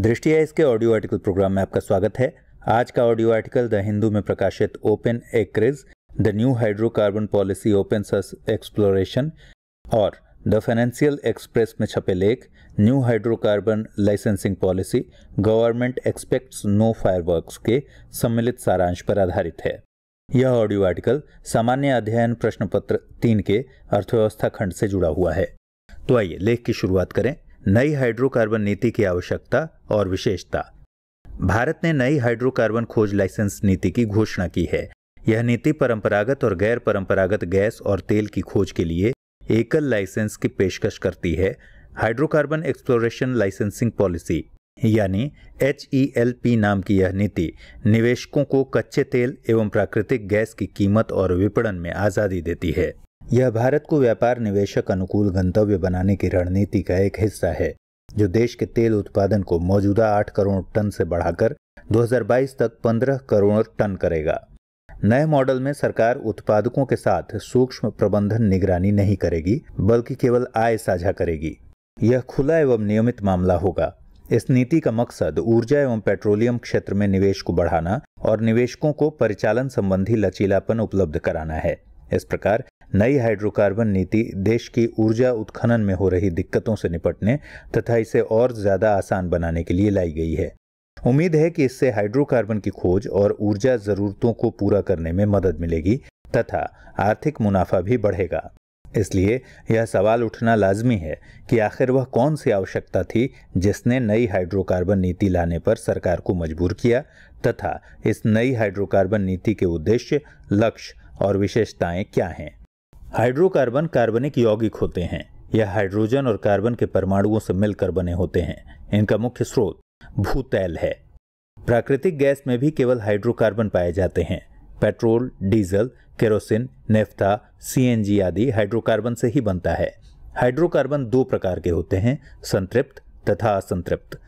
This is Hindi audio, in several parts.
दृष्टि है इसके ऑडियो आर्टिकल प्रोग्राम में आपका स्वागत है आज का ऑडियो आर्टिकल द हिंदू में प्रकाशित open acreage the new hydrocarbon policy open source exploration और द फाइनेंशियल एक्सप्रेस में छपे लेख new hydrocarbon licensing policy government expects no fireworks के सम्मिलित सारांश पर आधारित है यह ऑडियो आर्टिकल सामान्य अध्ययन प्रश्न पत्र तीन के अर्थव्यवस्था खंड से जुड़ा हुआ है तो आइए लेख की शुरुआत करें नई हाइड्रोकार्बन नीति की आवश्यकता और विशेषता भारत ने नई हाइड्रोकार्बन खोज लाइसेंस नीति की घोषणा की है यह नीति परंपरागत और गैर परंपरागत गैस और तेल की खोज के लिए एकल लाइसेंस की पेशकश करती है हाइड्रोकार्बन एक्सप्लोरेशन लाइसेंसिंग पॉलिसी यानी एच ई एल पी नाम की यह नीति निवेशकों को कच्चे तेल एवं प्राकृतिक गैस की कीमत और विपणन में आज़ादी देती है यह भारत को व्यापार निवेशक अनुकूल गंतव्य बनाने की रणनीति का एक हिस्सा है जो देश के तेल उत्पादन को मौजूदा 8 करोड़ टन से बढ़ाकर 2022 तक 15 करोड़ टन करेगा नए मॉडल में सरकार उत्पादकों के साथ सूक्ष्म प्रबंधन निगरानी नहीं करेगी बल्कि केवल आय साझा करेगी यह खुला एवं नियमित मामला होगा इस नीति का मकसद ऊर्जा एवं पेट्रोलियम क्षेत्र में निवेश को बढ़ाना और निवेशकों को परिचालन संबंधी लचीलापन उपलब्ध कराना है इस प्रकार नई हाइड्रोकार्बन नीति देश की ऊर्जा उत्खनन में हो रही दिक्कतों से निपटने तथा इसे और ज़्यादा आसान बनाने के लिए लाई गई है उम्मीद है कि इससे हाइड्रोकार्बन की खोज और ऊर्जा ज़रूरतों को पूरा करने में मदद मिलेगी तथा आर्थिक मुनाफा भी बढ़ेगा इसलिए यह सवाल उठना लाजमी है कि आखिर वह कौन सी आवश्यकता थी जिसने नई हाइड्रोकार्बन नीति लाने पर सरकार को मजबूर किया तथा इस नई हाइड्रोकार्बन नीति के उद्देश्य लक्ष्य और विशेषताएं क्या हैं हाइड्रोकार्बन कार्बनिक यौगिक होते हैं यह हाइड्रोजन और कार्बन के परमाणुओं से मिलकर बने होते हैं इनका मुख्य स्रोत भूतैल है प्राकृतिक गैस में भी केवल हाइड्रोकार्बन पाए जाते हैं petrol diesel kerosene naphtha CNG आदि हाइड्रोकार्बन से ही बनता है हाइड्रोकार्बन दो प्रकार के होते हैं संतृप्त तथा असंतृप्त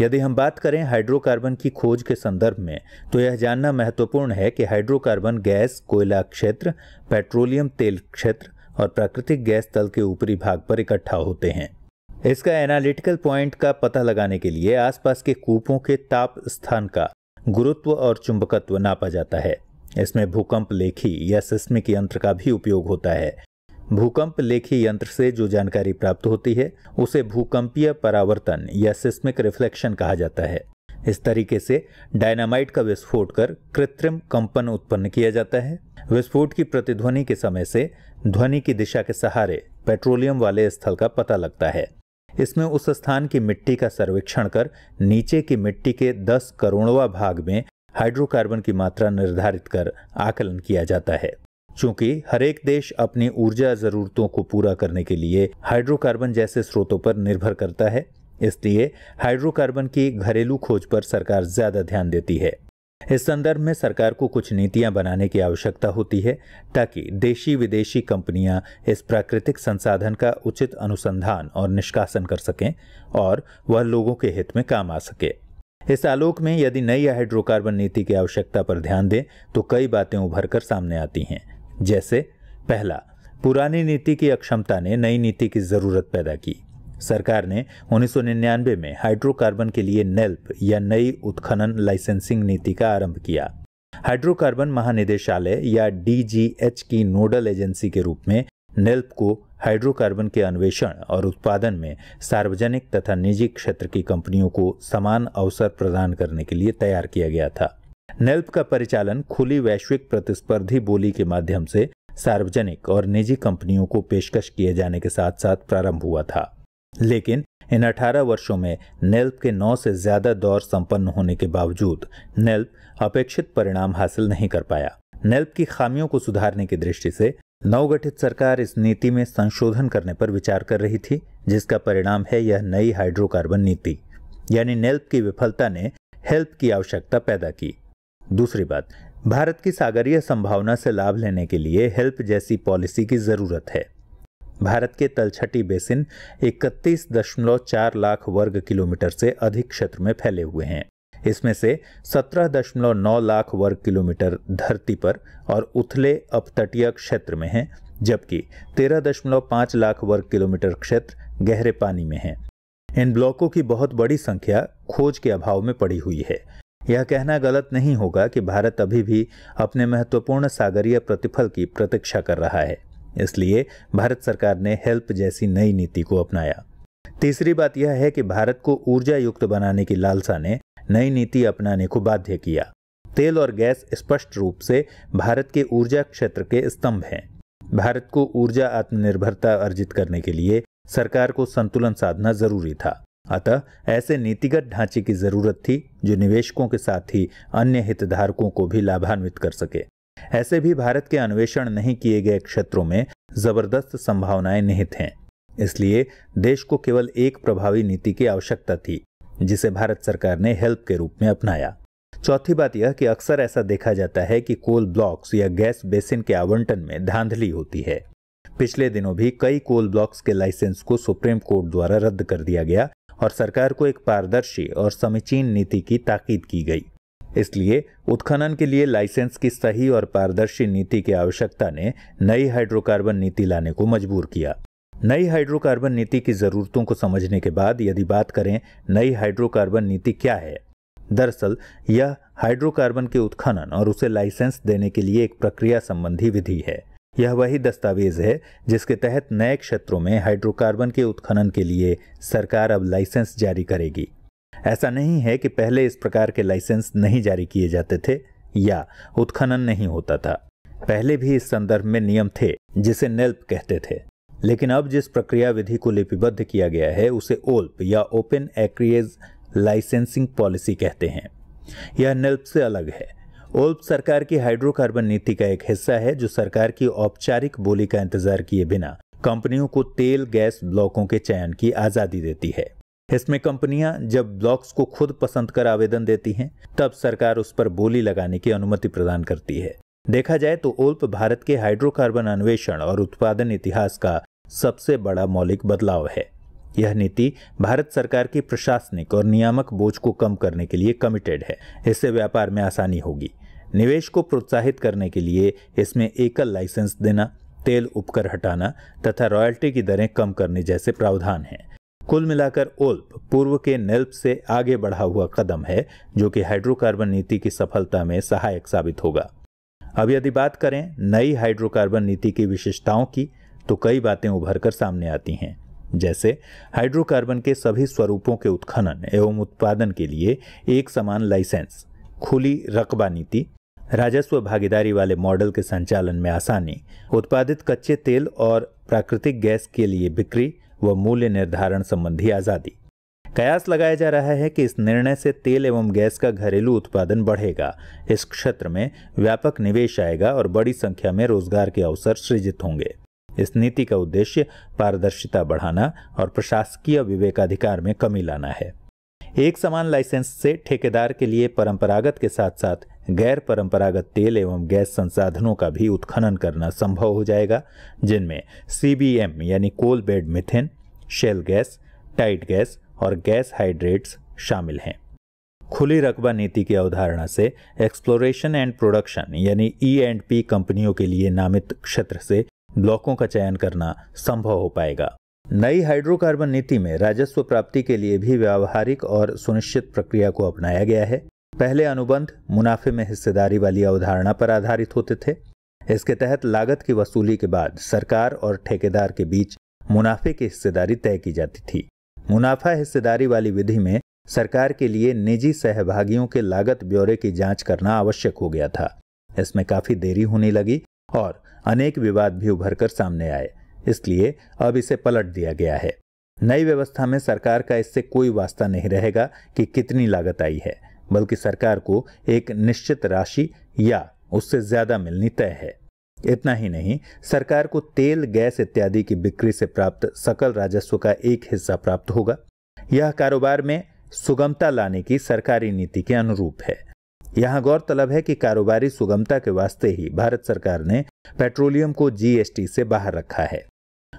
यदि हम बात करें हाइड्रोकार्बन की खोज के संदर्भ में तो यह जानना महत्वपूर्ण है कि हाइड्रोकार्बन गैस कोयला क्षेत्र पेट्रोलियम तेल क्षेत्र और प्राकृतिक गैस तल के ऊपरी भाग पर इकट्ठा होते हैं इसका एनालिटिकल पॉइंट का पता लगाने के लिए आसपास के कूपों के ताप स्थान का गुरुत्व और चुंबकत्व नापा जाता है इसमें भूकंप लेखी या सिस्मिक यंत्र का भी उपयोग होता है भूकंप लेखी यंत्र से जो जानकारी प्राप्त होती है उसे भूकंपीय परावर्तन या सिस्मिक रिफ्लेक्शन कहा जाता है इस तरीके से डायनामाइट का विस्फोट कर कृत्रिम कंपन उत्पन्न किया जाता है विस्फोट की प्रतिध्वनि के समय से ध्वनि की दिशा के सहारे पेट्रोलियम वाले स्थल का पता लगता है इसमें उस स्थान की मिट्टी का सर्वेक्षण कर नीचे की मिट्टी के 10 करोड़वा भाग में हाइड्रोकार्बन की मात्रा निर्धारित कर आकलन किया जाता है चूंकि हरेक देश अपनी ऊर्जा जरूरतों को पूरा करने के लिए हाइड्रोकार्बन जैसे स्रोतों पर निर्भर करता है इसलिए हाइड्रोकार्बन की घरेलू खोज पर सरकार ज्यादा ध्यान देती है इस संदर्भ में सरकार को कुछ नीतियां बनाने की आवश्यकता होती है ताकि देशी विदेशी कंपनियां इस प्राकृतिक संसाधन का उचित अनुसंधान और निष्कासन कर सकें और वह लोगों के हित में काम आ सके इस आलोक में यदि नई हाइड्रोकार्बन नीति की आवश्यकता पर ध्यान दें तो कई बातें उभर कर सामने आती हैं जैसे पहला पुरानी नीति की अक्षमता ने नई नीति की जरूरत पैदा की सरकार ने 1999 में हाइड्रोकार्बन के लिए नेल्प या नई उत्खनन लाइसेंसिंग नीति का आरंभ किया हाइड्रोकार्बन महानिदेशालय या डीजीएच की नोडल एजेंसी के रूप में नेल्प को हाइड्रोकार्बन के अन्वेषण और उत्पादन में सार्वजनिक तथा निजी क्षेत्र की कंपनियों को समान अवसर प्रदान करने के लिए तैयार किया गया था नेल्प का परिचालन खुली वैश्विक प्रतिस्पर्धी बोली के माध्यम से सार्वजनिक और निजी कंपनियों को पेशकश किए जाने के साथ साथ प्रारंभ हुआ था लेकिन इन 18 वर्षों में नेल्प के 9 से ज्यादा दौर संपन्न होने के बावजूद नेल्प अपेक्षित परिणाम हासिल नहीं कर पाया नेल्प की खामियों को सुधारने की दृष्टि से नवगठित सरकार इस नीति में संशोधन करने पर विचार कर रही थी जिसका परिणाम है यह नई हाइड्रोकार्बन नीति यानी नेल्प की विफलता ने हेल्प की आवश्यकता पैदा की दूसरी बात भारत की सागरीय संभावना से लाभ लेने के लिए हेल्प जैसी पॉलिसी की ज़रूरत है भारत के तलछटी बेसिन 31.4 लाख वर्ग किलोमीटर से अधिक क्षेत्र में फैले हुए हैं इसमें से 17.9 लाख वर्ग किलोमीटर धरती पर और उथले अपतटीय क्षेत्र में हैं जबकि 13.5 लाख वर्ग किलोमीटर क्षेत्र गहरे पानी में हैं इन ब्लॉकों की बहुत बड़ी संख्या खोज के अभाव में पड़ी हुई है यह कहना गलत नहीं होगा कि भारत अभी भी अपने महत्वपूर्ण सागरीय प्रतिफल की प्रतीक्षा कर रहा है इसलिए भारत सरकार ने हेल्प जैसी नई नीति को अपनाया तीसरी बात यह है कि भारत को ऊर्जा युक्त बनाने की लालसा ने नई नीति अपनाने को बाध्य किया तेल और गैस स्पष्ट रूप से भारत के ऊर्जा क्षेत्र के स्तंभ हैं भारत को ऊर्जा आत्मनिर्भरता अर्जित करने के लिए सरकार को संतुलन साधना जरूरी था अतः ऐसे नीतिगत ढांचे की जरूरत थी जो निवेशकों के साथ ही अन्य हितधारकों को भी लाभान्वित कर सके ऐसे भी भारत के अन्वेषण नहीं किए गए क्षेत्रों में जबरदस्त संभावनाएं निहित हैं इसलिए देश को केवल एक प्रभावी नीति की आवश्यकता थी जिसे भारत सरकार ने हेल्प के रूप में अपनाया चौथी बात यह कि अक्सर ऐसा देखा जाता है कि कोल ब्लॉक्स या गैस बेसिन के आवंटन में धांधली होती है पिछले दिनों भी कई कोल ब्लॉक्स के लाइसेंस को सुप्रीम कोर्ट द्वारा रद्द कर दिया गया और सरकार को एक पारदर्शी और समीचीन नीति की ताकीद की गई इसलिए उत्खनन के लिए लाइसेंस की सही और पारदर्शी नीति की आवश्यकता ने नई हाइड्रोकार्बन नीति लाने को मजबूर किया नई हाइड्रोकार्बन नीति की जरूरतों को समझने के बाद यदि बात करें नई हाइड्रोकार्बन नीति क्या है दरअसल यह हाइड्रोकार्बन के उत्खनन और उसे लाइसेंस देने के लिए एक प्रक्रिया संबंधी विधि है यह वही दस्तावेज है जिसके तहत नए क्षेत्रों में हाइड्रोकार्बन के उत्खनन के लिए सरकार अब लाइसेंस जारी करेगी ऐसा नहीं है कि पहले इस प्रकार के लाइसेंस नहीं जारी किए जाते थे या उत्खनन नहीं होता था पहले भी इस संदर्भ में नियम थे जिसे नेल्प कहते थे लेकिन अब जिस प्रक्रिया विधि को लिपिबद्ध किया गया है उसे ओल्प या ओपन एक्रिएज लाइसेंसिंग पॉलिसी कहते हैं यह नेल्प से अलग है ओल्प सरकार की हाइड्रोकार्बन नीति का एक हिस्सा है जो सरकार की औपचारिक बोली का इंतजार किए बिना कंपनियों को तेल गैस ब्लॉकों के चयन की आजादी देती है इसमें कंपनियां जब ब्लॉक्स को खुद पसंद कर आवेदन देती हैं तब सरकार उस पर बोली लगाने की अनुमति प्रदान करती है देखा जाए तो ओल्प भारत के हाइड्रोकार्बन अन्वेषण और उत्पादन इतिहास का सबसे बड़ा मौलिक बदलाव है यह नीति भारत सरकार की प्रशासनिक और नियामक बोझ को कम करने के लिए कमिटेड है इससे व्यापार में आसानी होगी निवेश को प्रोत्साहित करने के लिए इसमें एकल लाइसेंस देना तेल उपकर हटाना तथा रॉयल्टी की दरें कम करने जैसे प्रावधान हैं कुल मिलाकर ओल्प पूर्व के नेल्प से आगे बढ़ा हुआ कदम है जो कि हाइड्रोकार्बन नीति की सफलता में सहायक साबित होगा अब यदि बात करें नई हाइड्रोकार्बन नीति की विशेषताओं की तो कई बातें उभर कर सामने आती हैं जैसे हाइड्रोकार्बन के सभी स्वरूपों के उत्खनन एवं उत्पादन के लिए एक समान लाइसेंस खुली रकबा नीति राजस्व भागीदारी वाले मॉडल के संचालन में आसानी उत्पादित कच्चे तेल और प्राकृतिक गैस के लिए बिक्री व मूल्य निर्धारण संबंधी आज़ादी कयास लगाया जा रहा है कि इस निर्णय से तेल एवं गैस का घरेलू उत्पादन बढ़ेगा इस क्षेत्र में व्यापक निवेश आएगा और बड़ी संख्या में रोजगार के अवसर सृजित होंगे इस नीति का उद्देश्य पारदर्शिता बढ़ाना और प्रशासकीय विवेकाधिकार में कमी लाना है एक समान लाइसेंस से ठेकेदार के लिए परंपरागत के साथ साथ गैर परंपरागत तेल एवं गैस संसाधनों का भी उत्खनन करना संभव हो जाएगा जिनमें सीबीएम यानी coal bed methane shale gas tight gas और गैस हाइड्रेट्स शामिल हैं खुली रकबा नीति की अवधारणा से एक्सप्लोरेशन एंड प्रोडक्शन यानी ई एंड पी कंपनियों के लिए नामित क्षेत्र से ब्लॉकों का चयन करना संभव हो पाएगा नई हाइड्रोकार्बन नीति में राजस्व प्राप्ति के लिए भी व्यावहारिक और सुनिश्चित प्रक्रिया को अपनाया गया है पहले अनुबंध मुनाफे में हिस्सेदारी वाली अवधारणा पर आधारित होते थे इसके तहत लागत की वसूली के बाद सरकार और ठेकेदार के बीच मुनाफे की हिस्सेदारी तय की जाती थी मुनाफा हिस्सेदारी वाली विधि में सरकार के लिए निजी सहभागियों के लागत ब्यौरे की जांच करना आवश्यक हो गया था इसमें काफी देरी होने लगी और अनेक विवाद भी उभर कर सामने आए इसलिए अब इसे पलट दिया गया है नई व्यवस्था में सरकार का इससे कोई वास्ता नहीं रहेगा कि कितनी लागत आई है बल्कि सरकार को एक निश्चित राशि या उससे ज्यादा मिलनी तय है इतना ही नहीं सरकार को तेल गैस इत्यादि की बिक्री से प्राप्त सकल राजस्व का एक हिस्सा प्राप्त होगा यह कारोबार में सुगमता लाने की सरकारी नीति के अनुरूप है यहाँ गौरतलब है कि कारोबारी सुगमता के वास्ते ही भारत सरकार ने पेट्रोलियम को जीएसटी से बाहर रखा है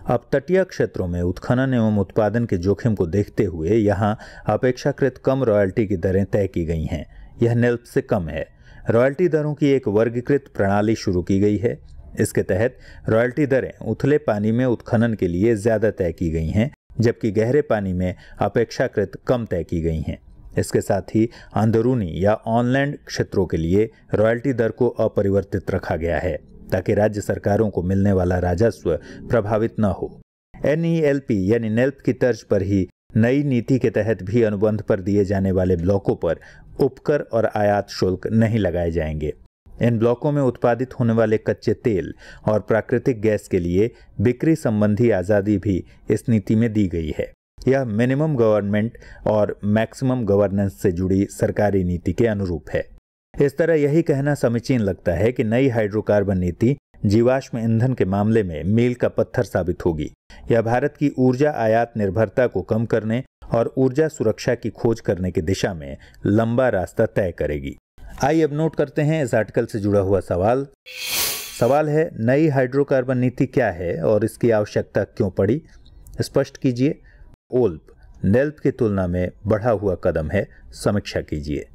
अब तटीय क्षेत्रों में उत्खनन एवं उत्पादन के जोखिम को देखते हुए यहाँ अपेक्षाकृत कम रॉयल्टी की दरें तय की गई हैं यह नेल्प से कम है रॉयल्टी दरों की एक वर्गीकृत प्रणाली शुरू की गई है इसके तहत रॉयल्टी दरें उथले पानी में उत्खनन के लिए ज़्यादा तय की गई हैं जबकि गहरे पानी में अपेक्षाकृत कम तय की गई हैं इसके साथ ही अंदरूनी या ऑनलाइन क्षेत्रों के लिए रॉयल्टी दर को अपरिवर्तित रखा गया है ताकि राज्य सरकारों को मिलने वाला राजस्व प्रभावित न हो एन यानी नेल्प की तर्ज पर ही नई नीति के तहत भी अनुबंध पर दिए जाने वाले ब्लॉकों पर उपकर और आयात शुल्क नहीं लगाए जाएंगे इन ब्लॉकों में उत्पादित होने वाले कच्चे तेल और प्राकृतिक गैस के लिए बिक्री संबंधी आज़ादी भी इस नीति में दी गई है यह मिनिमम गवर्नमेंट और मैक्सिमम गवर्नेंस से जुड़ी सरकारी नीति के अनुरूप है इस तरह यही कहना समीचीन लगता है कि नई हाइड्रोकार्बन नीति जीवाश्म ईंधन के मामले में मील का पत्थर साबित होगी यह भारत की ऊर्जा आयात निर्भरता को कम करने और ऊर्जा सुरक्षा की खोज करने की दिशा में लंबा रास्ता तय करेगी आइए अब नोट करते हैं इस आर्टिकल से जुड़ा हुआ सवाल सवाल है नई हाइड्रोकार्बन नीति क्या है और इसकी आवश्यकता क्यों पड़ी स्पष्ट कीजिए ओल्प नेल्प की तुलना में बढ़ा हुआ कदम है समीक्षा कीजिए